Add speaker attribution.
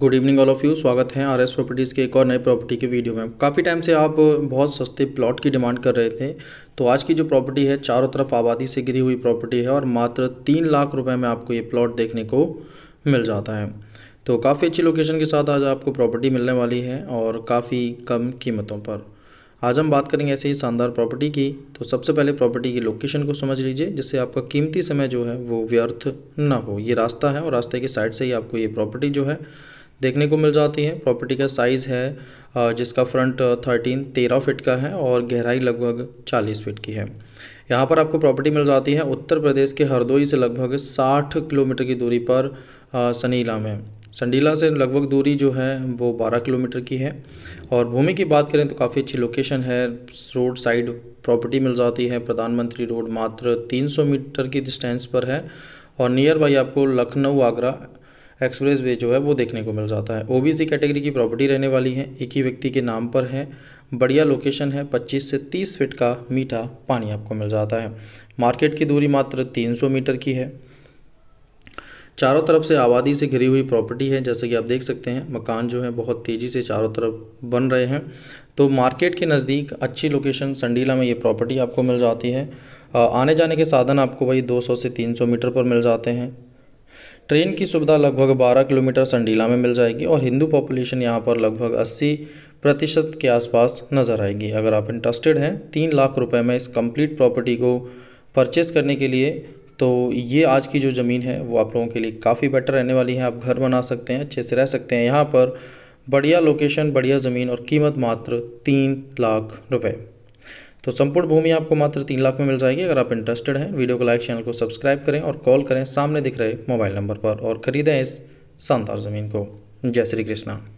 Speaker 1: good evening all of you स्वागत है R S properties के एक और नए प्रॉपर्टी के वीडियो में काफ़ी टाइम से आप बहुत सस्ते प्लॉट की डिमांड कर रहे थे तो आज की जो प्रॉपर्टी है चारों तरफ आबादी से घिरी हुई प्रॉपर्टी है और मात्र तीन लाख रुपए में आपको ये प्लॉट देखने को मिल जाता है तो काफ़ी अच्छी लोकेशन के साथ आज आपको प्रॉपर्टी मिलने वाली है और काफ़ी कम कीमतों पर आज हम बात करेंगे ऐसे ही शानदार प्रॉपर्टी की तो सबसे पहले प्रॉपर्टी की लोकेशन को समझ लीजिए जिससे आपका कीमती समय जो है वो व्यर्थ ना हो ये रास्ता है और रास्ते के साइड से ही आपको ये प्रॉपर्टी जो है देखने को मिल जाती है प्रॉपर्टी का साइज़ है जिसका फ्रंट थर्टीन तेरह फिट का है और गहराई लगभग चालीस फिट की है यहाँ पर आपको प्रॉपर्टी मिल जाती है उत्तर प्रदेश के हरदोई से लगभग साठ किलोमीटर की दूरी पर सनीला में संडीला से लगभग दूरी जो है वो 12 किलोमीटर की है और भूमि की बात करें तो काफ़ी अच्छी लोकेशन है रोड साइड प्रॉपर्टी मिल जाती है प्रधानमंत्री रोड मात्र 300 मीटर की डिस्टेंस पर है और नियर बाई आपको लखनऊ आगरा एक्सप्रेस वे जो है वो देखने को मिल जाता है ओबीसी कैटेगरी की प्रॉपर्टी रहने वाली है एक ही व्यक्ति के नाम पर है बढ़िया लोकेशन है 25 से 30 फीट का मीठा पानी आपको मिल जाता है मार्केट की दूरी मात्र 300 मीटर की है चारों तरफ से आबादी से घिरी हुई प्रॉपर्टी है जैसे कि आप देख सकते हैं मकान जो है बहुत तेज़ी से चारों तरफ बन रहे हैं तो मार्केट के नज़दीक अच्छी लोकेशन संडीला में ये प्रॉपर्टी आपको मिल जाती है आने जाने के साधन आपको वही 200 से 300 मीटर पर मिल जाते हैं ट्रेन की सुविधा लगभग 12 किलोमीटर संडीला में मिल जाएगी और हिंदू पॉपुलेशन यहाँ पर लगभग 80 प्रतिशत के आसपास नज़र आएगी अगर आप इंटरेस्टेड हैं तीन लाख रुपए में इस कंप्लीट प्रॉपर्टी को परचेज़ करने के लिए तो ये आज की जो ज़मीन है वो आप लोगों के लिए काफ़ी बेटर रहने वाली है आप घर बना सकते हैं अच्छे से रह सकते हैं यहाँ पर बढ़िया लोकेशन बढ़िया ज़मीन और कीमत मात्र तीन लाख रुपये तो संपूर्ण भूमि आपको मात्र तीन लाख में मिल जाएगी अगर आप इंटरेस्टेड हैं वीडियो को लाइक चैनल को सब्सक्राइब करें और कॉल करें सामने दिख रहे मोबाइल नंबर पर और खरीदें इस शानदार ज़मीन को जय श्री कृष्णा